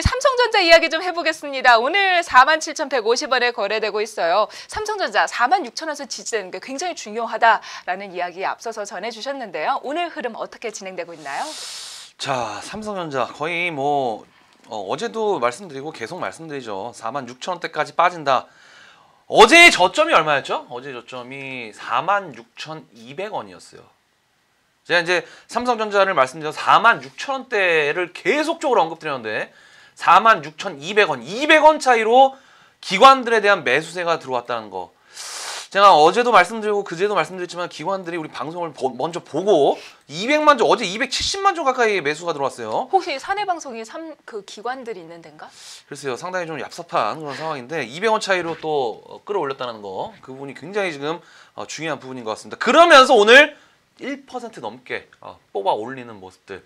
삼성전자 이야기 좀 해보겠습니다. 오늘 47,150원에 거래되고 있어요. 삼성전자 46,000원에서 지지되는 게 굉장히 중요하다라는 이야기 앞서서 전해주셨는데요. 오늘 흐름 어떻게 진행되고 있나요? 자, 삼성전자 거의 뭐 어, 제도 말씀드리고 계속 말씀드리죠. 46,000원대까지 빠진다. 어제 저점이 얼마였죠? 어제 저점이 46,200원이었어요. 제가 이제 삼성전자를 말씀드려서 46,000원대를 계속적으로 언급드렸는데 46,200원, 200원 차이로 기관들에 대한 매수세가 들어왔다는 거. 제가 어제도 말씀드리고 그제도 말씀드렸지만 기관들이 우리 방송을 보, 먼저 보고 200만 조 어제 270만 조 가까이 매수가 들어왔어요. 혹시 사내 방송이 삼그 기관들이 있는 데인가? 글쎄요. 상당히 좀 얍삽한 그런 상황인데 200원 차이로 또 어, 끌어올렸다는 거. 그 부분이 굉장히 지금 어, 중요한 부분인 것 같습니다. 그러면서 오늘 1% 넘게 어, 뽑아 올리는 모습들.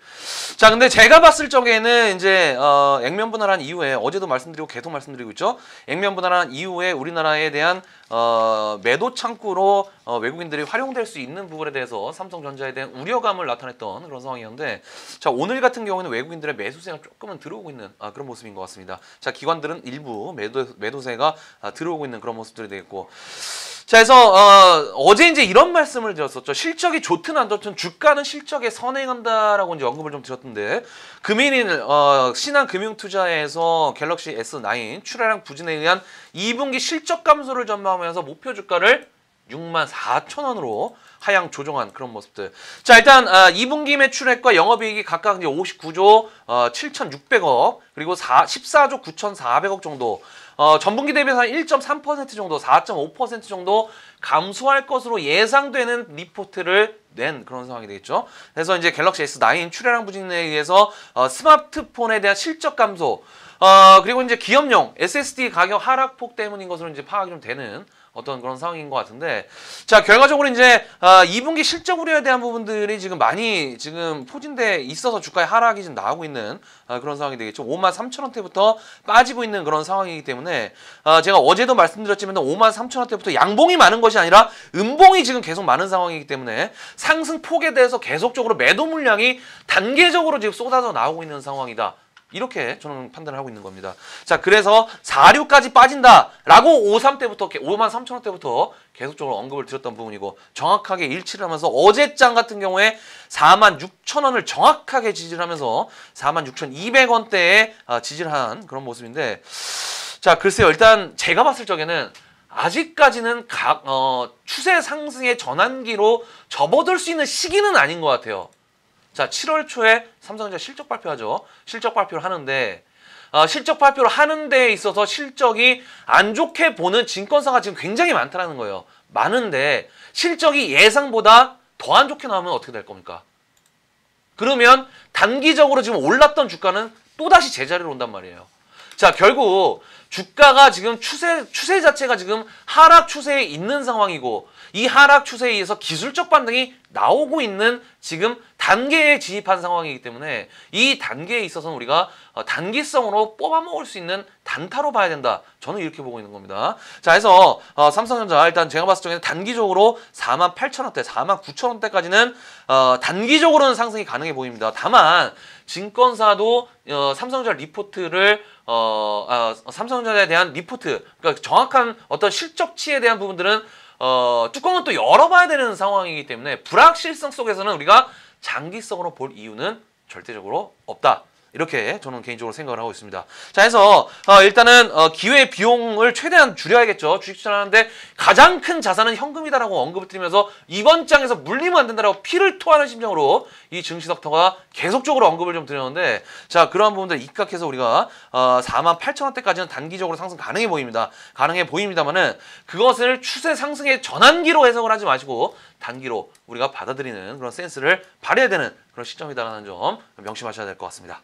자, 근데 제가 봤을 적에는 이제 어, 액면 분할한 이후에 어제도 말씀드리고 계속 말씀드리고 있죠. 액면 분할한 이후에 우리나라에 대한 어, 매도 창구로 어, 외국인들이 활용될 수 있는 부분에 대해서 삼성전자에 대한 우려감을 나타냈던 그런 상황이었는데 자 오늘 같은 경우에는 외국인들의 매수세가 조금은 들어오고 있는 아, 그런 모습인 것 같습니다. 자 기관들은 일부 매도, 매도세가 아, 들어오고 있는 그런 모습들이 되겠고 자, 그래서 어, 어제 이제 이런 말씀을 드렸었죠. 실적이 좋든 안 좋든 주가는 실적에 선행한다라고 이제 언급을 좀 드렸던데 금일인 어, 신한금융투자에서 갤럭시 S9 출하량 부진에 의한 2분기 실적 감소를 전망하면서 목표 주가를 6만 4천 원으로 하향 조정한 그런 모습들. 자 일단 어, 아, 2분기 매출액과 영업이익이 각각 이제 59조 어, 7,600억 그리고 4, 14조 9,400억 정도 어, 전분기 대비해서 한1.3% 정도, 4.5% 정도 감소할 것으로 예상되는 리포트를 낸 그런 상황이 되겠죠. 그래서 이제 갤럭시 S9 출혈량 부진에 의해서 어, 스마트폰에 대한 실적 감소, 어, 그리고 이제 기업용 SSD 가격 하락폭 때문인 것으로 이제 파악이 좀 되는 어떤 그런 상황인 것 같은데 자 결과적으로 이제 아, 2분기 실적 우려에 대한 부분들이 지금 많이 지금 포진돼 있어서 주가의 하락이 지금 나오고 있는 아, 그런 상황이 되겠죠. 5만 3천 원대부터 빠지고 있는 그런 상황이기 때문에 아, 제가 어제도 말씀드렸지만 5만 3천 원대부터 양봉이 많은 것이 아니라 음봉이 지금 계속 많은 상황이기 때문에 상승 폭에 대해서 계속적으로 매도 물량이 단계적으로 지금 쏟아져 나오고 있는 상황이다. 이렇게 저는 판단을 하고 있는 겁니다. 자, 그래서 4류까지 빠진다라고 53 때부터 5만 3천 원 때부터 계속적으로 언급을 드렸던 부분이고 정확하게 일치를 하면서 어제장 같은 경우에 4만 6천 원을 정확하게 지지를 하면서 4만 6천 2 0 원대에 아, 지지를 한 그런 모습인데 자, 글쎄요. 일단 제가 봤을 적에는 아직까지는 각, 어, 추세 상승의 전환기로 접어들 수 있는 시기는 아닌 것 같아요. 자, 7월 초에 삼성전자 실적 발표하죠. 실적 발표를 하는데 어, 실적 발표를 하는 데 있어서 실적이 안 좋게 보는 증권사가 지금 굉장히 많다는 거예요. 많은데 실적이 예상보다 더 안 좋게 나오면 어떻게 될 겁니까? 그러면 단기적으로 지금 올랐던 주가는 또다시 제자리로 온단 말이에요. 자, 결국 주가가 지금 추세 추세 자체가 지금 하락 추세에 있는 상황이고 이 하락 추세에 의해서 기술적 반등이 나오고 있는 지금 단계에 진입한 상황이기 때문에 이 단계에 있어서는 우리가 어, 단기성으로 뽑아먹을 수 있는 단타로 봐야 된다. 저는 이렇게 보고 있는 겁니다. 자, 해서 어, 삼성전자 일단 제가 봤을 때는 단기적으로 4만 8천 원대, 4만 9천 원대까지는 어, 단기적으로는 상승이 가능해 보입니다. 다만 증권사도 어, 삼성전자 리포트를 어, 어, 삼성전자에 대한 리포트, 그러니까 정확한 어떤 실적치에 대한 부분들은 어, 뚜껑은 또 열어봐야 되는 상황이기 때문에 불확실성 속에서는 우리가 장기성으로 볼 이유는 절대적으로 없다. 이렇게 저는 개인적으로 생각을 하고 있습니다. 자, 해서 어, 일단은 어, 기회 비용을 최대한 줄여야겠죠. 주식 투자하는데 가장 큰 자산은 현금이다라고 언급을 드리면서 이번 장에서 물리면 안 된다라고 피를 토하는 심정으로 이 증시 닥터가 계속적으로 언급을 좀 드렸는데 자, 그러한 부분들 입각해서 우리가 어, 4만 8천 원대까지는 단기적으로 상승 가능해 보입니다. 가능해 보입니다만은 그것을 추세 상승의 전환기로 해석을 하지 마시고 단기로 우리가 받아들이는 그런 센스를 발휘해야 되는 그런 시점이다라는 점 명심하셔야 될 것 같습니다.